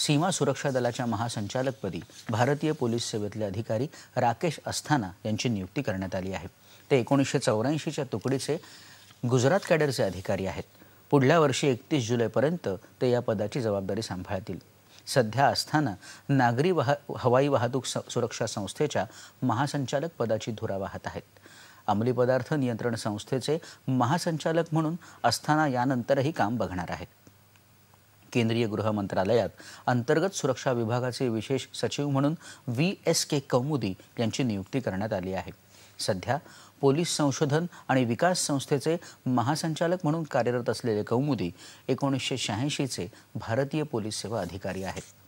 सीमा सुरक्षा दलाच्या महासंचालकपदी भारतीय पोलीस सेवेतले अधिकारी राकेश अस्थाना यांची नियुक्ती करण्यात आली आहे ते एकोणीसशे चौऱ्याऐंशीच्या तुकडीचे गुजरात कॅडरचे अधिकारी आहेत पुढल्या वर्षी एकतीस जुलैपर्यंत ते या पदाची जबाबदारी सांभाळतील सध्या अस्थाना नागरी वाह हवाई वाहतूक सुरक्षा संस्थेच्या महासंचालक पदाची धुरा वाहत आहेत अंमली पदार्थ नियंत्रण संस्थेचे महासंचालक म्हणून अस्थाना यानंतरही काम बघणार आहेत केंद्रीय गृह मंत्रालयात अंतर्गत सुरक्षा विभागाचे विशेष सचिव म्हणून व्ही एस के कौमुदी यांची नियुक्ती करण्यात आली आहे सध्या पोलीस संशोधन आणि विकास संस्थेचे महासंचालक म्हणून कार्यरत असलेले कौमुदी एकोणीसशे शहाऐंशीचे भारतीय पोलीस सेवा अधिकारी आहेत